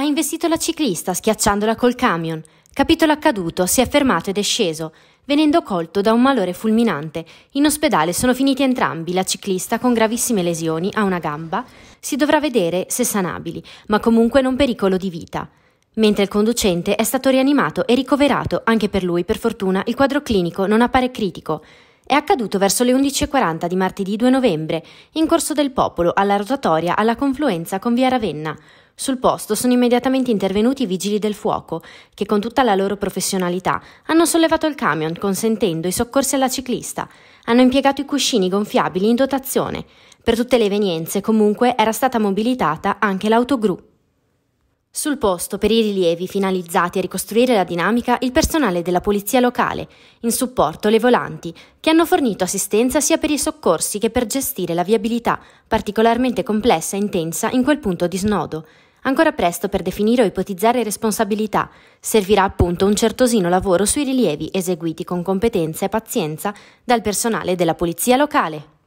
Ha investito la ciclista schiacciandola col camion. Capito l'accaduto, si è fermato ed è sceso, venendo colto da un malore fulminante. In ospedale sono finiti entrambi, la ciclista con gravissime lesioni a una gamba. Si dovrà vedere se sanabili, ma comunque non pericolo di vita. Mentre il conducente è stato rianimato e ricoverato, anche per lui, per fortuna, il quadro clinico non appare critico. È accaduto verso le 11.40 di martedì 2 novembre, in corso del popolo, alla rotatoria alla confluenza con via Ravenna. Sul posto sono immediatamente intervenuti i vigili del fuoco, che con tutta la loro professionalità hanno sollevato il camion consentendo i soccorsi alla ciclista, hanno impiegato i cuscini gonfiabili in dotazione. Per tutte le evenienze comunque era stata mobilitata anche l'autogru. Sul posto, per i rilievi finalizzati a ricostruire la dinamica, il personale della polizia locale, in supporto le volanti, che hanno fornito assistenza sia per i soccorsi che per gestire la viabilità, particolarmente complessa e intensa in quel punto di snodo. Ancora presto per definire o ipotizzare responsabilità, servirà appunto un certosino lavoro sui rilievi eseguiti con competenza e pazienza dal personale della polizia locale.